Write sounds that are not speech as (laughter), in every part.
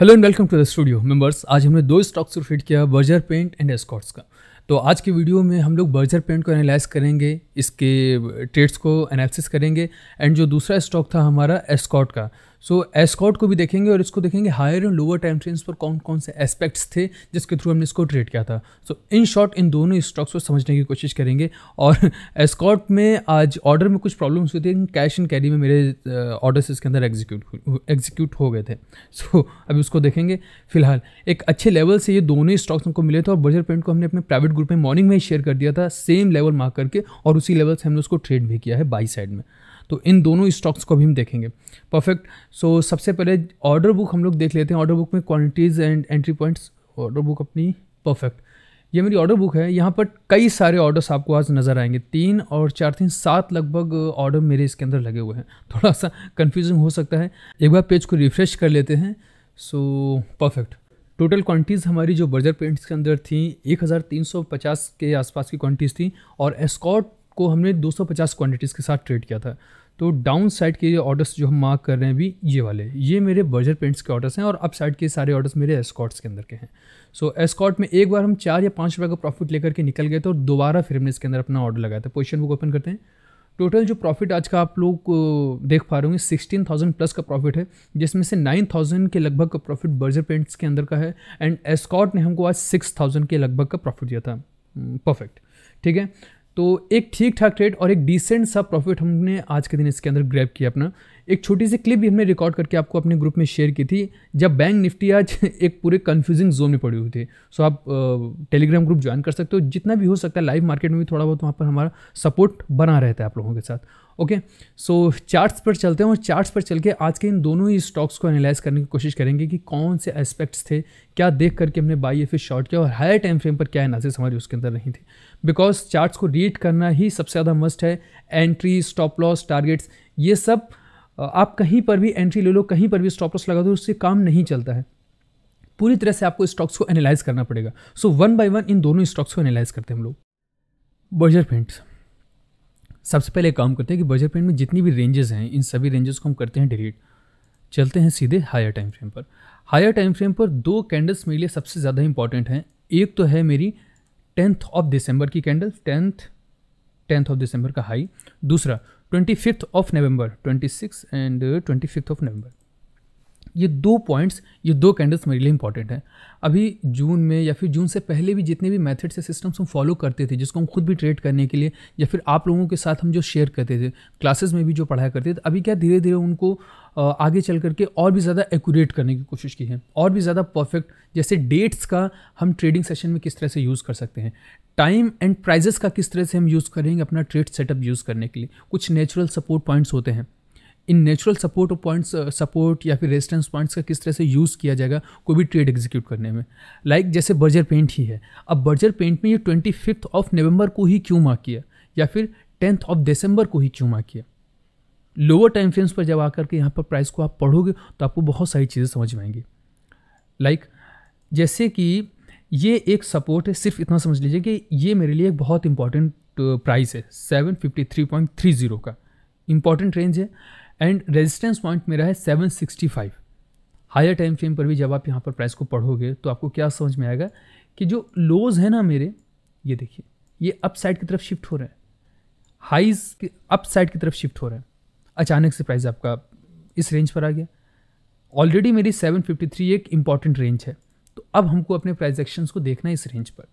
Hello and welcome to the studio members आज हमने दो स्टॉक्स को फिट किया बर्जर पेंट एंड एस्कॉट्स का तो आज की वीडियो में हम लोग बर्जर पेंट को एनालाइज करेंगे इसके ट्रेड्स को एनालिसिस करेंगे एंड जो दूसरा स्टॉक था हमारा एस्कॉट का सो so, एस्कॉट को भी देखेंगे और इसको देखेंगे higher and lower time frames पर कौन कौन से एस्पेक्ट्स थे जिसके थ्रू हमने इसको ट्रेड किया था सो so, इन शॉर्ट इन दोनों स्टॉक्स को समझने की कोशिश करेंगे और एस्कॉट (laughs) में आज ऑर्डर में कुछ प्रॉब्लम्स हुई थी कैश एंड कैरी में मेरे ऑर्डर्स uh, इसके अंदर एग्जीक्यूट एग्जीक्यूट हो गए थे सो (laughs) so, अभी उसको देखेंगे फिलहाल एक अच्छे लेवल से ये दोनों ही स्टॉक्स हमको मिले थे और बजट पेंट को हमने अपने प्राइवेट ग्रुप में मॉर्निंग में ही शेयर कर दिया था सेम लेवल मार्क करके और उसी लेवल से हमने उसको ट्रेड भी किया है बाई साइड में तो इन दोनों स्टॉक्स को भी हम देखेंगे परफेक्ट सो सबसे पहले ऑर्डर बुक हम लोग देख लेते हैं ऑर्डर बुक में quantities and entry points order book अपनी परफेक्ट ये मेरी ऑर्डर बुक है यहाँ पर कई सारे ऑर्डर्स आपको आज नज़र आएंगे तीन और चार तीन सात लगभग ऑर्डर मेरे इसके अंदर लगे हुए हैं (laughs) थोड़ा सा कन्फ्यूजन हो सकता है एक बार पेज को रिफ्रेश कर लेते हैं सो परफेक्ट टोटल क्वांटिटीज़ हमारी जो बर्जर पेंट्स के अंदर थी 1350 के आसपास की क्वांटिटीज़ थी और एस्कॉट को हमने 250 क्वांटिटीज़ के साथ ट्रेड किया था तो डाउन साइड के ये ऑर्डर्स जो हम मार्क कर रहे हैं अभी ये वाले ये मेरे बर्जर पेंट्स के ऑर्डर्स हैं और अप साइड के सारे ऑर्डर्स मेरे एस्कॉट्स के अंदर के हैं सो so, एस्कॉट में एक बार हम चार या पाँच रुपये का प्रॉफिट लेकर के निकल गए थे और दोबारा फिर हमने इसके अंदर अपना ऑर्डर लगाया था पोजिशन बुक ओपन करते हैं टोटल जो प्रॉफिट आज का आप लोग देख पा रहे होंगे सिक्सटीन थाउजेंड प्लस का प्रॉफिट है जिसमें से नाइन थाउजेंड के लगभग का प्रॉफिट बर्जर पेंट्स के अंदर का है एंड एस्कॉट ने हमको आज सिक्स थाउजेंड के लगभग का प्रॉफिट दिया था परफेक्ट हम्म, ठीक है तो एक ठीक ठाक ट्रेड और एक डिसेंट सा प्रॉफिट हमने आज के दिन इसके अंदर ग्रैप किया अपना एक छोटी सी क्लिप भी हमने रिकॉर्ड करके आपको अपने ग्रुप में शेयर की थी जब बैंक निफ्टी आज (laughs) एक पूरे कन्फ्यूजिंग जोन में पड़ी हुई थी सो आप टेलीग्राम ग्रुप ज्वाइन कर सकते हो जितना भी हो सकता है लाइव मार्केट में भी थोड़ा बहुत वहाँ पर हमारा सपोर्ट बना रहता है आप लोगों के साथ ओके सो चार्ट्स पर चलते हैं और चार्ट्स पर चल के आज के इन दोनों ही स्टॉक्स को एनालाइज करने की कोशिश करेंगे कि कौन से एस्पेक्ट्स थे क्या देख करके हमने बाई या फिर शॉर्ट किया और हायर टाइम फ्रेम पर क्या एनालिसिस हमारी उसके अंदर नहीं थी बिकॉज चार्ट्स को रीड करना ही सबसे ज़्यादा मस्ट है एंट्री स्टॉप लॉस टारगेट्स ये सब आप कहीं पर भी एंट्री ले लो कहीं पर भी स्टॉप लॉस लगा दो उससे काम नहीं चलता है पूरी तरह से आपको स्टॉक्स को एनालाइज करना पड़ेगा सो वन बाय वन इन दोनों स्टॉक्स को एनालाइज करते हैं हम लोग बर्जर पेंट्स सबसे पहले काम करते हैं कि बजट पेन में जितनी भी रेंजेस हैं इन सभी रेंजेस को हम करते हैं डिलीट चलते हैं सीधे हायर टाइम फ्रेम पर हायर टाइम फ्रेम पर दो कैंडल्स मेरे लिए सबसे ज़्यादा इंपॉर्टेंट हैं एक तो है मेरी टेंथ ऑफ दिसंबर की candle tenth tenth of December का हाई दूसरा twenty of November twenty six and twenty fifth of November ये दो पॉइंट्स ये दो कैंडल्स मेरे लिए इंपॉर्टेंट हैं अभी जून में या फिर जून से पहले भी जितने भी मेथड्स या सिस्टम्स हम फॉलो करते थे जिसको हम खुद भी ट्रेड करने के लिए या फिर आप लोगों के साथ हम जो शेयर करते थे क्लासेस में भी जो पढ़ाया करते थे अभी क्या धीरे धीरे उनको आगे चल करके और भी ज़्यादा एक्यूरेट करने की कोशिश की है और भी ज़्यादा परफेक्ट जैसे डेट्स का हम ट्रेडिंग सेशन में किस तरह से यूज़ कर सकते हैं टाइम एंड प्राइजेस का किस तरह से हम यूज़ करेंगे अपना ट्रेड सेटअप यूज़ करने के लिए कुछ नेचुरल सपोर्ट पॉइंट्स होते हैं इन नेचुरल सपोर्ट पॉइंट्स सपोर्ट या फिर रेजिस्टेंस पॉइंट्स का किस तरह से यूज़ किया जाएगा कोई भी ट्रेड एग्जीक्यूट करने में लाइक like जैसे बर्जर पेंट ही है अब बर्जर पेंट में ये ट्वेंटी फिफ्थ ऑफ नवंबर को ही क्यों मार्क किया या फिर टेंथ ऑफ दिसंबर को ही क्यों मार्क किया लोअर टाइम फ्रेम्स पर जब आकर के यहाँ पर प्राइस को आप पढ़ोगे तो आपको बहुत सारी चीज़ें समझ में आएंगी लाइक like, जैसे कि ये एक सपोर्ट है सिर्फ इतना समझ लीजिए कि ये मेरे लिए एक बहुत इंपॉर्टेंट प्राइस uh, है seven fifty three point three zero का इंपॉर्टेंट रेंज है एंड रेजिस्टेंस पॉइंट मेरा है 765 हायर टाइम फ्रेम पर भी जब आप यहाँ पर प्राइस को पढ़ोगे तो आपको क्या समझ में आएगा कि जो लोज है ना मेरे ये देखिए ये अप साइड की तरफ शिफ्ट हो रहे हैं हाईज अप साइड की तरफ शिफ्ट हो रहे हैं अचानक से प्राइस आपका इस रेंज पर आ गया ऑलरेडी मेरी 753 एक इम्पॉर्टेंट रेंज है तो अब हमको अपने प्राइजेक्शन को देखना है इस रेंज पर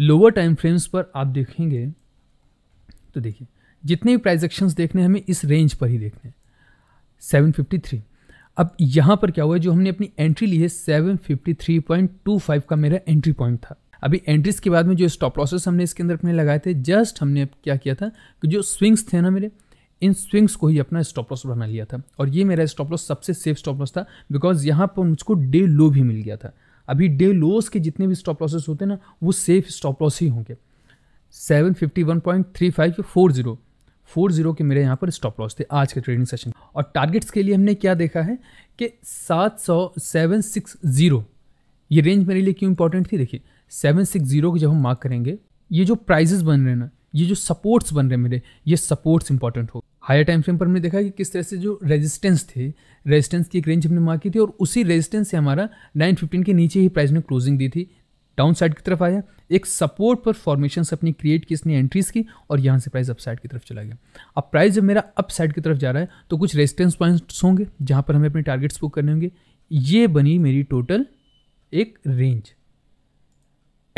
लोअर टाइम फ्रेम्स पर आप देखेंगे तो देखिए जितने भी प्राइस एक्शंस देखने हमें इस रेंज पर ही देखने हैं थ्री अब यहाँ पर क्या हुआ जो हमने अपनी एंट्री ली है फाइव का मेरा एंट्री पॉइंट था अभी एंट्रीज के बाद में जो स्टॉप लॉसेस हमने इसके अंदर अपने लगाए थे जस्ट हमने क्या किया था कि जो स्विंग्स थे ना मेरे इन स्विंग्स को ही अपना स्टॉप लॉस बना लिया था और ये मेरा स्टॉप लॉस सबसे सेफ स्टॉप लॉस था बिकॉज यहाँ पर मुझको डे लो भी मिल गया था अभी डे लोस के जितने भी स्टॉप लॉसेस होते हैं ना वो सेफ स्टॉप लॉस ही होंगे seven fifty one point three five या फोर जीरो फोर जीरो के मेरे यहाँ पर स्टॉप लॉस थे आज के ट्रेडिंग सेशन और टारगेट्स के लिए हमने क्या देखा है कि सात सौ सेवन सिक्स ज़ीरो ये रेंज मेरे लिए क्यों इंपॉर्टेंट थी देखिए सेवन सिक्स ज़ीरो को जब हम मार्क करेंगे ये जो प्राइजेस बन रहे हैं ना ये जो सपोर्ट्स बन रहे हैं मेरे ये सपोर्ट्स इंपॉर्टेंट हो हायर टाइम फ्रेम पर हमने देखा कि किस तरह से जो रेजिस्टेंस थे रेजिस्टेंस की एक रेंज हमने मार्क की थी और उसी रेजिस्टेंस से हमारा नाइन फिफ्टीन के नीचे ही प्राइस ने क्लोजिंग दी थी डाउन साइड की तरफ आया एक सपोर्ट पर फॉर्मेशन से अपनी क्रिएट की इसने एंट्रीज की और यहाँ से प्राइस अपसाइड की तरफ चला गया अब प्राइस जब मेरा अप साइड की तरफ जा रहा है तो कुछ रेजिस्टेंस पॉइंट्स होंगे जहाँ पर हमें अपने टारगेट्स बुक करने होंगे ये बनी मेरी टोटल एक रेंज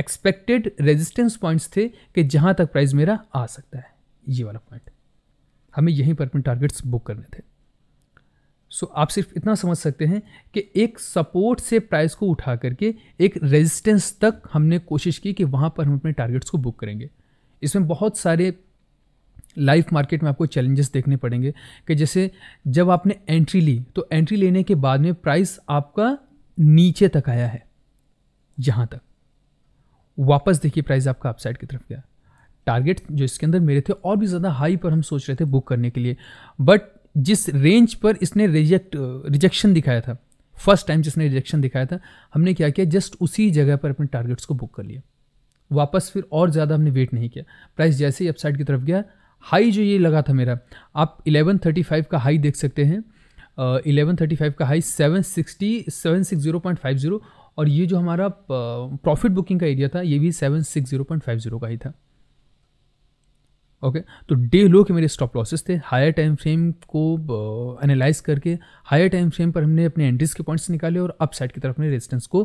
एक्सपेक्टेड रेजिस्टेंस पॉइंट्स थे कि जहाँ तक प्राइस मेरा आ सकता है ये वाला पॉइंट हमें यहीं पर अपने टारगेट्स बुक करने थे सो so, आप सिर्फ इतना समझ सकते हैं कि एक सपोर्ट से प्राइस को उठा करके एक रेजिस्टेंस तक हमने कोशिश की कि वहाँ पर हम अपने टारगेट्स को बुक करेंगे इसमें बहुत सारे लाइव मार्केट में आपको चैलेंजेस देखने पड़ेंगे कि जैसे जब आपने एंट्री ली तो एंट्री लेने के बाद में प्राइस आपका नीचे तक आया है यहाँ तक वापस देखिए प्राइस आपका अपसाइड की तरफ गया टारगेट जो इसके अंदर मेरे थे और भी ज़्यादा हाई पर हम सोच रहे थे बुक करने के लिए बट जिस रेंज पर इसने रिजेक्ट रिजेक्शन दिखाया था फर्स्ट टाइम जिसने रिजेक्शन दिखाया था हमने क्या किया जस्ट उसी जगह पर अपने टारगेट्स को बुक कर लिया वापस फिर और ज़्यादा हमने वेट नहीं किया प्राइस जैसे ही अपसाइड की तरफ गया हाई जो ये लगा था मेरा आप 1135 का हाई देख सकते हैं इलेवन थर्टी फाइव का high seven sixty seven six zero point five zero और ये जो हमारा प्रॉफिट बुकिंग का एरिया था ये भी seven six zero point five zero का ही था ओके okay, तो डे लो के मेरे स्टॉप लॉसेस थे हायर टाइम फ्रेम को एनालाइज करके हायर टाइम फ्रेम पर हमने अपने एंट्रीज के पॉइंट्स निकाले और अप साइड की तरफ अपने रेजिस्टेंस को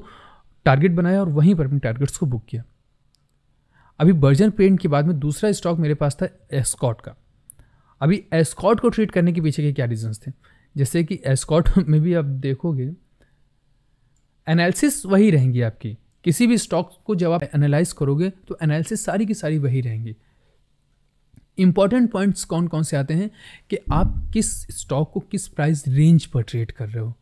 टारगेट बनाया और वहीं पर अपने टारगेट्स को बुक किया अभी बर्जन पेंट के बाद में दूसरा स्टॉक मेरे पास था एस्कॉट का अभी एस्कॉट को ट्रीट करने के पीछे के क्या रीजंस थे जैसे कि एस्कॉट (laughs) में भी आप देखोगे एनालिसिस वही रहेंगी आपकी किसी भी स्टॉक को जब आप एनालाइज करोगे तो एनालिसिस सारी की सारी वही रहेंगी इंपॉर्टेंट पॉइंट्स कौन कौन से आते हैं कि आप किस स्टॉक को किस प्राइस रेंज पर ट्रेड कर रहे हो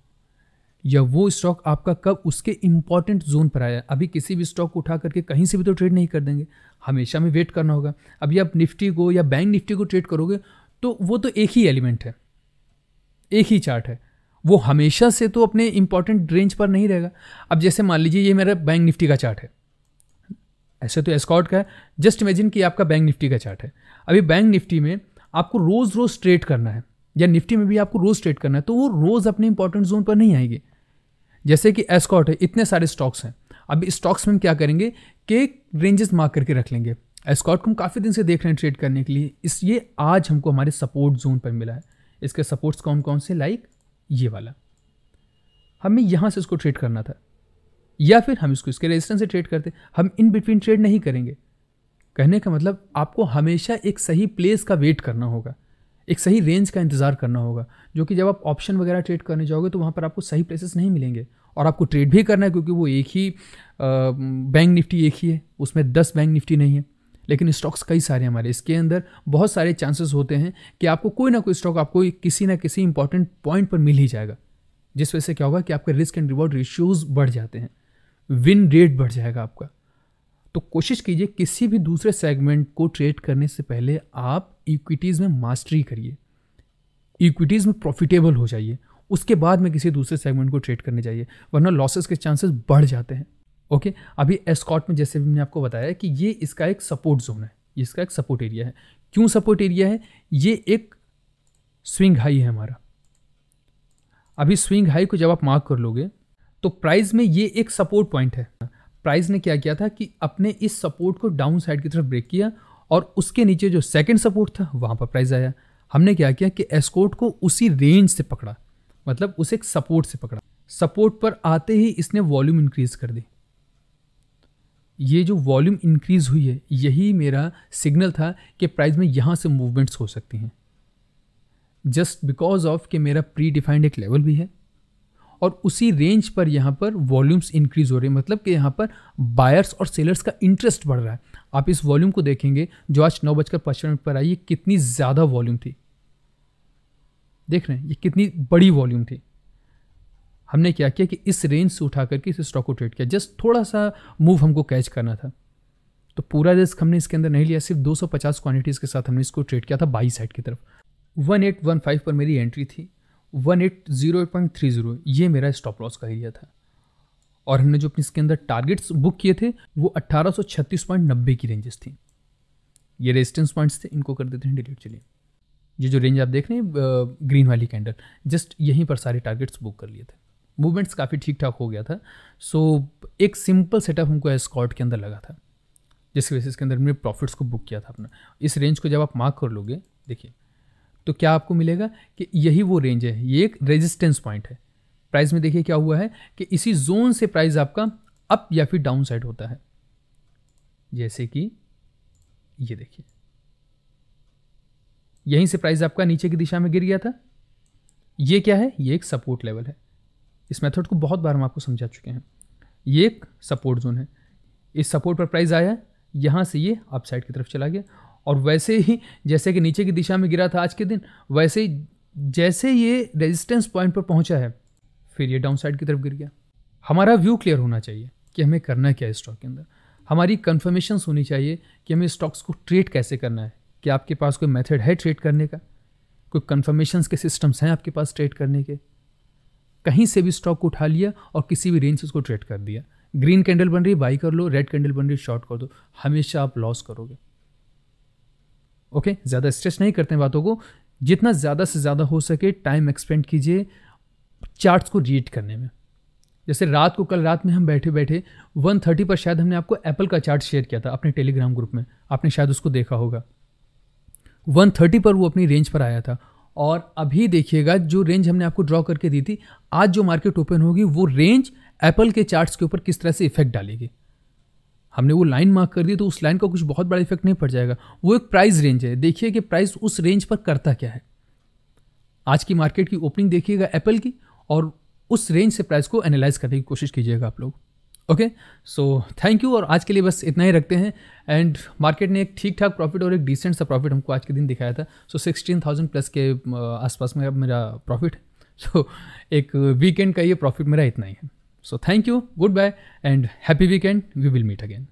या वो स्टॉक आपका कब उसके इंपॉर्टेंट जोन पर आया अभी किसी भी स्टॉक को उठा करके कहीं से भी तो ट्रेड नहीं कर देंगे हमेशा में वेट करना होगा अभी आप निफ्टी को या बैंक निफ्टी को ट्रेड करोगे तो वो तो एक ही एलिमेंट है एक ही चार्ट है वो हमेशा से तो अपने इंपॉर्टेंट रेंज पर नहीं रहेगा अब जैसे मान लीजिए ये मेरा बैंक निफ्टी का चार्ट है ऐसे तो एस्कॉट का है जस्ट इमेजिन कि आपका बैंक निफ्टी का चार्ट है अभी बैंक निफ्टी में आपको रोज़ रोज़ ट्रेड करना है या निफ्टी में भी आपको रोज़ ट्रेड करना है तो वो रोज़ अपने इंपॉर्टेंट जोन पर नहीं आएगी जैसे कि एस्कॉट है इतने सारे स्टॉक्स हैं अभी स्टॉक्स में हम क्या करेंगे के रेंजेस मार्क करके रख लेंगे एस्कॉट को हम काफ़ी दिन से देख रहे हैं ट्रेड करने के लिए इस ये आज हमको हमारे सपोर्ट जोन पर मिला है इसके सपोर्ट्स कौन कौन से लाइक ये वाला हमें यहाँ से इसको ट्रेड करना था या फिर हम इसको इसके रेजिस्टेंस से ट्रेड करते हम इन बिटवीन ट्रेड नहीं करेंगे कहने का मतलब आपको हमेशा एक सही प्लेस का वेट करना होगा एक सही रेंज का इंतज़ार करना होगा जो कि जब आप ऑप्शन वगैरह ट्रेड करने जाओगे तो वहाँ पर आपको सही प्लेसेस नहीं मिलेंगे और आपको ट्रेड भी करना है क्योंकि वो एक ही बैंक निफ्टी एक ही है उसमें दस बैंक निफ्टी नहीं है लेकिन स्टॉक्स कई सारे हमारे इसके अंदर बहुत सारे चांसेस होते हैं कि आपको कोई ना कोई स्टॉक आपको किसी ना किसी इंपॉर्टेंट पॉइंट पर मिल ही जाएगा जिस वजह से क्या होगा कि आपके रिस्क एंड रिवॉर्ड रेशियोज़ बढ़ जाते हैं विन रेट बढ़ जाएगा आपका तो कोशिश कीजिए किसी भी दूसरे सेगमेंट को ट्रेड करने से पहले आप इक्विटीज़ में मास्टरी करिए इक्विटीज़ में प्रॉफिटेबल हो जाइए उसके बाद में किसी दूसरे सेगमेंट को ट्रेड करने जाइए वरना लॉसेस के चांसेस बढ़ जाते हैं ओके अभी एस्कॉट में जैसे भी मैंने आपको बताया कि ये इसका एक सपोर्ट जोन है इसका एक सपोर्ट एरिया है क्यों सपोर्ट एरिया है ये एक स्विंग हाई है हमारा अभी स्विंग हाई को जब आप मार्क कर लोगे तो प्राइस में ये एक सपोर्ट पॉइंट है प्राइस ने क्या किया था कि अपने इस सपोर्ट को डाउन साइड की तरफ ब्रेक किया और उसके नीचे जो सेकेंड सपोर्ट था वहाँ पर प्राइस आया हमने क्या किया कि एस्कोर्ट को उसी रेंज से पकड़ा मतलब उसे एक सपोर्ट से पकड़ा सपोर्ट पर आते ही इसने वॉल्यूम इंक्रीज़ कर दी ये जो वॉल्यूम इंक्रीज़ हुई है यही मेरा सिग्नल था कि प्राइस में यहाँ से मूवमेंट्स हो सकती हैं जस्ट बिकॉज ऑफ कि मेरा प्री डिफाइंड एक लेवल भी है और उसी रेंज पर यहाँ पर वॉल्यूम्स इंक्रीज हो रहे हैं मतलब कि यहाँ पर बायर्स और सेलर्स का इंटरेस्ट बढ़ रहा है आप इस वॉल्यूम को देखेंगे जो आज नौ बजकर पचपन मिनट पर आई ये कितनी ज़्यादा वॉल्यूम थी देख रहे हैं ये कितनी बड़ी वॉल्यूम थी हमने क्या किया कि इस रेंज से उठा करके इस स्टॉक को ट्रेड किया जस्ट थोड़ा सा मूव हमको कैच करना था तो पूरा रिस्क हमने इसके अंदर नहीं लिया सिर्फ 250 क्वांटिटीज़ के साथ हमने इसको ट्रेड किया था बाई साइड की तरफ 1815 पर मेरी एंट्री थी one eight zero eight point three zero ये मेरा स्टॉप लॉस का एरिया था और हमने जो अपने इसके अंदर टारगेट्स बुक किए थे वो अट्ठारह सौ छत्तीस पॉइंट नब्बे की रेंजेस थी ये रेजिस्टेंस पॉइंट्स थे इनको कर देते हैं डिलीट चलिए ये जो रेंज आप देख रहे हैं ग्रीन वाली कैंडल जस्ट यहीं पर सारे टारगेट्स बुक कर लिए थे मूवमेंट्स काफ़ी ठीक ठाक हो गया था सो so, एक सिंपल सेटअप हमको एस्कॉट के अंदर लगा था जिसकी वजह से इसके अंदर हमने प्रॉफिट्स को बुक किया था अपना इस रेंज को जब आप मार्क कर लोगे देखिए तो क्या आपको मिलेगा कि यही वो रेंज है ये एक रेजिस्टेंस पॉइंट है प्राइस में देखिए क्या हुआ है कि इसी जोन से प्राइस आपका अप या फिर डाउन साइड होता है जैसे कि ये देखिए यहीं से प्राइस आपका नीचे की दिशा में गिर गया था ये क्या है ये एक सपोर्ट लेवल है इस मेथड को बहुत बार हम आपको समझा चुके हैं ये एक सपोर्ट जोन है इस सपोर्ट पर प्राइस आया यहाँ से ये अपसाइड की तरफ चला गया और वैसे ही जैसे कि नीचे की दिशा में गिरा था आज के दिन वैसे ही जैसे ये रेजिस्टेंस पॉइंट पर पहुंचा है फिर ये डाउन साइड की तरफ गिर गया हमारा व्यू क्लियर होना चाहिए कि हमें करना क्या है स्टॉक के अंदर हमारी कन्फर्मेशन होनी चाहिए कि हमें स्टॉक्स को ट्रेड कैसे करना है कि आपके पास कोई मेथड है ट्रेड करने का कोई कन्फर्मेशन के सिस्टम्स हैं आपके पास ट्रेड करने के कहीं से भी स्टॉक को उठा लिया और किसी भी रेंज से उसको ट्रेड कर दिया ग्रीन कैंडल बन रही है बाई कर लो रेड कैंडल बन रही है शॉर्ट कर दो हमेशा आप लॉस करोगे ओके ज़्यादा स्ट्रेस नहीं करते हैं बातों को जितना ज़्यादा से ज़्यादा हो सके टाइम एक्सपेंड कीजिए चार्ट्स को रीड करने में जैसे रात को कल रात में हम बैठे बैठे वन थर्टी पर शायद हमने आपको एप्पल का चार्ट शेयर किया था अपने टेलीग्राम ग्रुप में आपने शायद उसको देखा होगा वन थर्टी पर वो अपनी रेंज पर आया था और अभी देखिएगा जो रेंज हमने आपको ड्रॉ करके दी थी आज जो मार्केट ओपन होगी वो रेंज एप्पल के चार्ट्स के ऊपर किस तरह से इफेक्ट डालेगी हमने वो लाइन मार्क कर दी तो उस लाइन का कुछ बहुत बड़ा इफेक्ट नहीं पड़ जाएगा वो एक प्राइस रेंज है देखिए कि प्राइस उस रेंज पर करता क्या है आज की मार्केट की ओपनिंग देखिएगा एप्पल की और उस रेंज से प्राइस को एनालाइज करने की कोशिश कीजिएगा आप लोग ओके सो थैंक यू और आज के लिए बस इतना ही रखते हैं एंड मार्केट ने एक ठीक ठाक प्रॉफिट और एक डिसेंट सा प्रॉफिट हमको आज के दिन दिखाया था सो सिक्सटीन थाउजेंड प्लस के आसपास में अब मेरा प्रॉफिट सो so, एक वीकेंड का ये प्रॉफिट मेरा इतना ही है So thank you, goodbye, and happy weekend. We will meet again.